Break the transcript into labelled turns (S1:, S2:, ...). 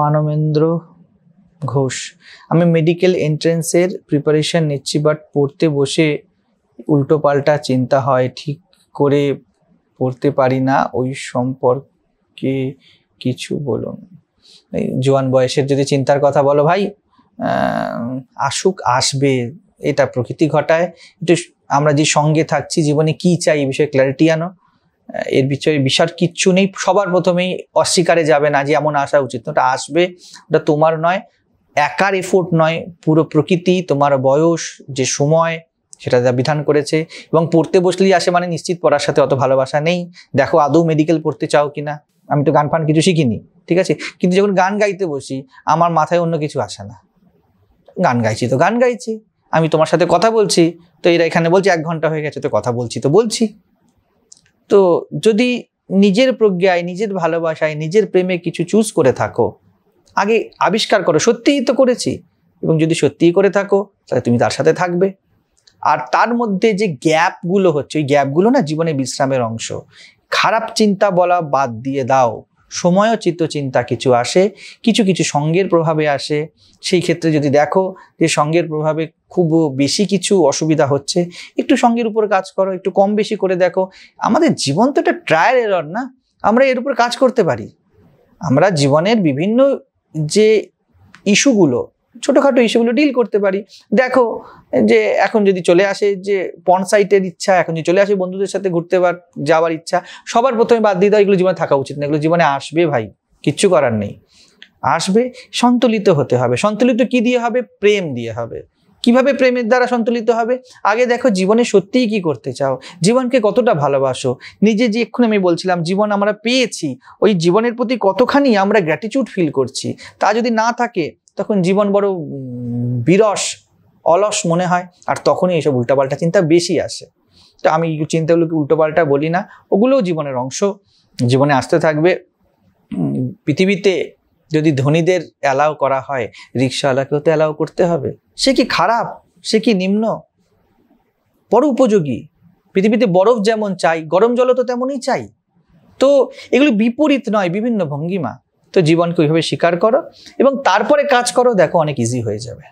S1: মানবেন্দ্র ঘোষ আমি মেডিকেল এন্ট্রেন্সের প্রিপারেশান নিচ্ছি বাট পড়তে বসে উল্টো পাল্টা চিন্তা হয় ঠিক করে পড়তে পারি না ওই সম্পর্কে কিছু বলুন জোয়ান বয়সের যদি চিন্তার কথা বলো ভাই আসুক আসবে এটা প্রকৃতি ঘটায় একটু আমরা যে সঙ্গে থাকছি জীবনে কি চাই এই বিষয়ে ক্ল্যারিটি আনো এর বিষয়ে বিশাল কিচ্ছু নেই সবার প্রথমেই অস্বীকারে যাবে না যে এমন আসা উচিত ওটা আসবে ওটা তোমার নয় একার এফোর্ট নয় পুরো প্রকৃতি তোমার বয়স যে সময় সেটা যা বিধান করেছে এবং পড়তে বসলেই আসে মানে নিশ্চিত পড়ার সাথে অত ভালোবাসা নেই দেখো আদৌ মেডিকেল পড়তে চাও কিনা আমি তো গান ফান কিছু শিখিনি ঠিক আছে কিন্তু যখন গান গাইতে বসি আমার মাথায় অন্য কিছু আসে না গান গাইছি তো গান গাইছি আমি তোমার সাথে কথা বলছি তো এরা এখানে বলছি এক ঘন্টা হয়ে গেছে তো কথা বলছি তো বলছি তো যদি নিজের প্রজ্ঞায় নিজের ভালোবাসায় নিজের প্রেমে কিছু চুজ করে থাকো আগে আবিষ্কার করো সত্যিই তো করেছি এবং যদি সত্যিই করে থাকো তাহলে তুমি তার সাথে থাকবে আর তার মধ্যে যে গ্যাপগুলো হচ্ছে ওই গ্যাপগুলো না জীবনে বিশ্রামের অংশ খারাপ চিন্তা বলা বাদ দিয়ে দাও সময়ও চিত্তচিন্তা কিছু আসে কিছু কিছু সঙ্গের প্রভাবে আসে সেই ক্ষেত্রে যদি দেখো যে সঙ্গের প্রভাবে খুব বেশি কিছু অসুবিধা হচ্ছে একটু সঙ্গের উপর কাজ করো একটু কম বেশি করে দেখো আমাদের জীবন তো একটা ট্রায়াল এরর না আমরা এর উপর কাজ করতে পারি আমরা জীবনের বিভিন্ন যে ইস্যুগুলো ছোটোখাটো ইস্যুগুলো ডিল করতে পারি দেখো যে এখন যদি চলে আসে যে পনসাইটের ইচ্ছা এখন যদি চলে আসে বন্ধুদের সাথে ঘুরতে বা যাওয়ার ইচ্ছা সবার প্রথমে বাদ দিয়ে দেওয়া এগুলো জীবনে থাকা উচিত না এগুলো জীবনে আসবে ভাই কিচ্ছু করার নেই আসবে সন্তুলিত হতে হবে সন্তুলিত কি দিয়ে হবে প্রেম দিয়ে হবে কিভাবে প্রেমের দ্বারা সন্তুলিত হবে আগে দেখো জীবনে সত্যিই কি করতে চাও জীবনকে কতটা ভালোবাসো নিজে যে এক্ষুনি আমি বলছিলাম জীবন আমরা পেয়েছি ওই জীবনের প্রতি কতখানি আমরা গ্র্যাটিচিউড ফিল করছি তা যদি না থাকে তখন জীবন বড় বিরস অলস মনে হয় আর তখনই এইসব উল্টাপাল্টা চিন্তা বেশি আসে তো আমি চিন্তাগুলোকে উল্টোপাল্টা বলি না ওগুলোও জীবনের অংশ জীবনে আসতে থাকবে পৃথিবীতে যদি ধনীদের অ্যালাউ করা হয় রিক্সাওয়ালাকেও তো অ্যালাউ করতে হবে সে কি খারাপ সে কি নিম্ন বড় উপযোগী পৃথিবীতে বরফ যেমন চাই গরম জলও তো তেমনই চাই তো এগুলো বিপরীত নয় বিভিন্ন ভঙ্গিমা তো জীবনকে ওইভাবে স্বীকার করো এবং তারপরে কাজ করো দেখো অনেক ইজি হয়ে যাবে